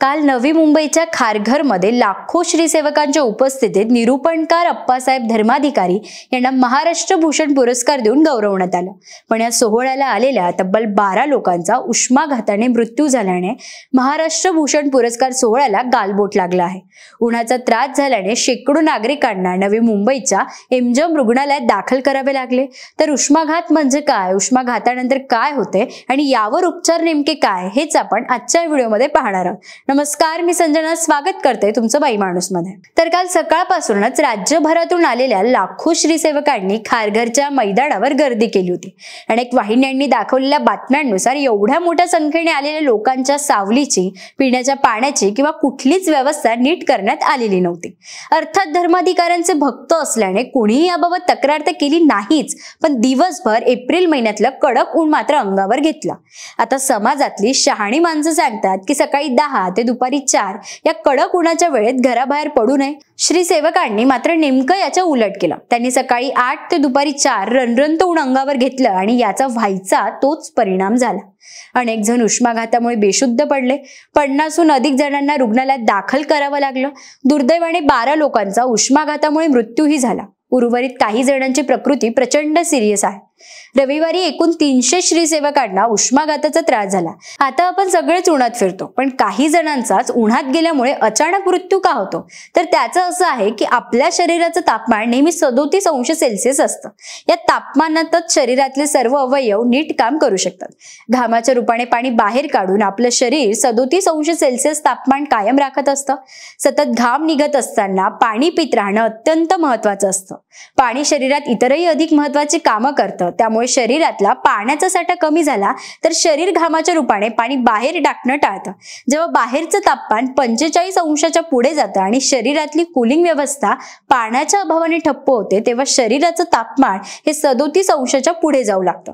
काल नवी मुंबईच्या खारघरमध्ये लाखो श्रीसेवकांच्या उपस्थितीत निरूपणकार अप्पासाहेब धर्माधिकारी यांना महाराष्ट्र भूषण पुरस्कार देऊन गौरवण्यात आला पण या सोहळ्याला आलेल्या तब्बल बारा लोकांचा उष्माघाताने मृत्यू झाल्याने महाराष्ट्र भूषण पुरस्कार सोहळ्याला गालबोट लागला आहे उन्हाचा त्रास झाल्याने शेकडो नागरिकांना नवी मुंबईच्या एमजम रुग्णालयात दाखल करावे लागले तर उष्माघात म्हणजे काय उष्माघातानंतर काय होते आणि यावर उपचार नेमके काय हेच आपण आजच्या व्हिडिओमध्ये पाहणार आहोत नमस्कार मी संजना स्वागत करते तुमचं बाई माणूस मध्ये तर काल सकाळपासूनच राज्यभरातून आलेल्या लाखो श्रीसेवकांनी खारघरच्या मैदानावर गर्दी केली होती अनेक वाहिन्यांनी दाखवलेल्या बातम्यांनुसार एवढ्या मोठ्या संख्येने आलेल्या लोकांच्या सावलीची पिण्याच्या पाण्याची किंवा कुठलीच व्यवस्था नीट करण्यात आलेली नव्हती अर्थात धर्माधिकाऱ्यांचे भक्त असल्याने कोणीही याबाबत तक्रार तर केली नाहीच पण दिवसभर एप्रिल महिन्यातलं कडक ऊन मात्र अंगावर घेतला आता समाजातली शहाणी माणसं सांगतात की सकाळी दहा ते दुपारी चार या कडक उन्हाच्या वेळेत घराबाहेर पडू नये श्री सेवकांनी मात्र नेमकं याच्या उलट केलं त्यांनी सकाळी आठ ते दुपारी चार रणरंत उन अंगावर घेतलं आणि याचा व्हायचा तोच परिणाम झाला अनेक जण उष्माघातामुळे बेशुद्ध पडले पन्नासहून अधिक जणांना रुग्णालयात दाखल करावं लागलं दुर्दैवाने बारा लोकांचा उष्माघातामुळे मृत्यूही झाला उर्वरित काही जणांची प्रकृती प्रचंड सिरियस आहे रविवारी एकूण तीनशे श्रीसेवकांना उष्माघाताचा त्रास झाला आता आपण सगळेच उन्हात फिरतो पण काही जणांचाच उन्हात गेल्यामुळे अचानक मृत्यू का होतो तर त्याचं असं आहे की आपल्या शरीराचं तापमान नेहमी सदोतीस अंश सेल्सिअस असतं या तापमानातच शरीरातले सर्व अवयव नीट काम करू शकतात घामाच्या रूपाने पाणी बाहेर काढून आपलं शरीर सदोतीस अंश सेल्सिअस तापमान कायम राखत असतं सतत घाम निघत असताना पाणी पित राहणं अत्यंत महत्वाचं असतं पाणी शरीरात इतरही अधिक महत्वाची कामं करतं त्यामुळे शरीरातला पाण्याचा साठा कमी झाला तर शरीर घामाच्या रूपाने पाणी बाहेर टाकणं टाळतं जेव्हा बाहेरचं तापमान पंचेचाळीस अंशाच्या पुढे जातं आणि शरीरातली कुलिंग व्यवस्था पाण्याच्या अभावाने ठप्प होते तेव्हा शरीराचं तापमान हे सदोतीस अंशाच्या पुढे जाऊ लागतं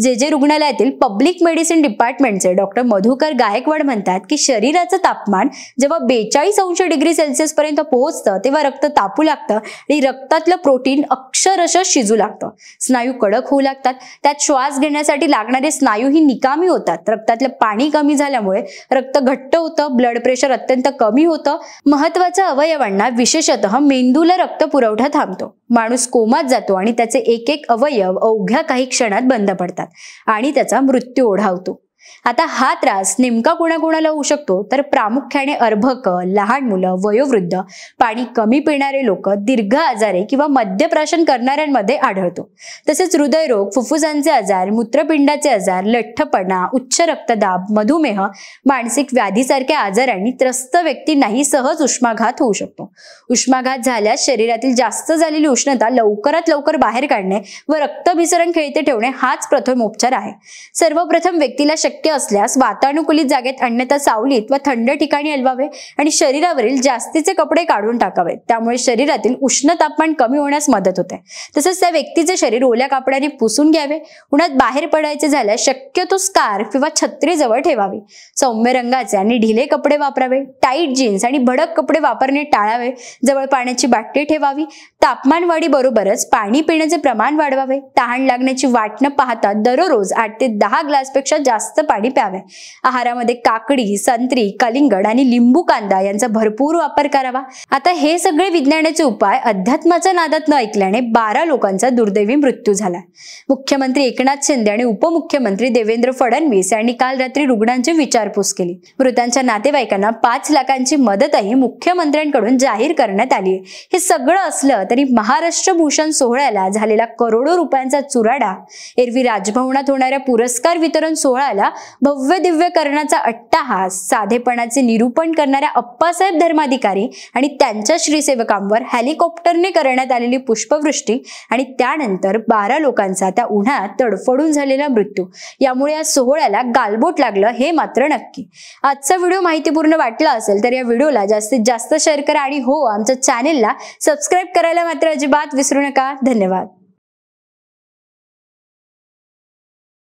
जे जे रुग्णालयातील पब्लिक मेडिसिन डिपार्टमेंटचे डॉक्टर मधुकर गायकवाड म्हणतात की शरीराचं तापमान जेव्हा बेचाळीस अंश डिग्री सेल्सिअस पर्यंत पोहोचतं तेव्हा रक्त तापू लागतं आणि रक्तातलं प्रोटीन अक्षरशः शिजू लागतं स्नायू कडक होऊ लागतात त्यात श्वास घेण्यासाठी लागणारे स्नायू ही निकामी होतात रक्तातलं पाणी कमी झाल्यामुळे रक्त घट्ट होतं ब्लड प्रेशर अत्यंत कमी होतं महत्वाच्या अवयवांना विशेषतः मेंदूला रक्त पुरवठा थांबतो माणूस कोमात जातो आणि त्याचे एक एक अवयव अवघ्या काही क्षणात बंद पडतात जातात आणि त्याचा मृत्यू ओढावतो आता हा त्रास नेमका कोणाकोणाला होऊ शकतो तर प्रामुख्याने अर्भक लहान मुलं वयोवृद्ध पाणी कमी पिणारे लोक दीर्घ आजारे किंवा मद्यप्राशन करणाऱ्यांमध्ये आढळतो तसेच हृदयरोग फुफ्फुसांचे आजार मूत्रपिंडाचे आजार लठ्ठपणा उच्च रक्तदाब मधुमेह मानसिक व्याधीसारख्या आजारांनी त्रस्त व्यक्तींनाही सहज उष्माघात होऊ शकतो उष्माघात झाल्यास शरीरातील जास्त झालेली उष्णता लवकरात लवकर बाहेर काढणे व रक्तभिसरण खेळते ठेवणे हाच प्रथम उपचार आहे सर्वप्रथम व्यक्तीला शक्य असल्यास वातानुकूलित जागेत अन्यथा सावलीत व थंड ठिकाणी हलवावे आणि शरीरावरील जास्तीचे कपडे काढून टाकावे त्यामुळे शरीरातील उष्ण तापमान कमी होण्यास मदत होते तसेच त्या व्यक्तीचे शरीर ओल्या कापड्याने पुसून घ्यावे उन्हात बाहेर पडायचे झाल्यास शक्यतो स्कार्फ किंवा छत्री जवळ ठेवावी सौम्य रंगाचे आणि ढिले कपडे वापरावे टाईट जीन्स आणि भडक कपडे वापरणे टाळावे जवळ पाण्याची बाटली ठेवावी तापमान वाढीबरोबरच पाणी पिण्याचे प्रमाण वाढवावे तहान लागण्याची वाट न पाहता दररोज आठ ते दहा ग्लासपेक्षा जास्त पाणी प्यावे आहारामध्ये काकडी संत्री कलिंगड आणि लिंबू कांदा यांचा भरपूर वापर करावा आता हे सगळे विज्ञानाचे उपाय अध्यात्माच्या नादात न ऐकल्याने बारा लोकांचा दुर्दैवी मृत्यू झाला मुख्यमंत्री एकनाथ शिंदे आणि उपमुख्यमंत्री देवेंद्र फडणवीस यांनी काल रात्री रुग्णांची विचारपूस केली मृतांच्या नातेवाईकांना पाच लाखांची मदतही मुख्यमंत्र्यांकडून जाहीर करण्यात आली हे सगळं असलं तरी महाराष्ट्र भूषण सोहळ्याला झालेला करोडो रुपयांचा चुराडा एरवी राजभवनात होणाऱ्या पुरस्कार वितरण सोहळ्याला भव्य दिव्य करण्याचा अट्टाहास साधेपणाचे निरूपण करणाऱ्या अप्पासाहेब धर्माधिकारी आणि त्यांच्या श्रीसेवकांवर हेलिकॉप्टरने करण्यात आलेली पुष्पवृष्टी आणि त्यानंतर बारा लोकांचा त्या उन्हात तडफडून झालेला मृत्यू यामुळे या सोहळ्याला गालबोट लागलं हे मात्र नक्की आजचा व्हिडिओ माहितीपूर्ण वाटला असेल तर या व्हिडिओला जास्तीत जास्त शेअर करा आणि हो आमच्या चॅनेलला सबस्क्राईब करायला मात्र अजिबात विसरू नका धन्यवाद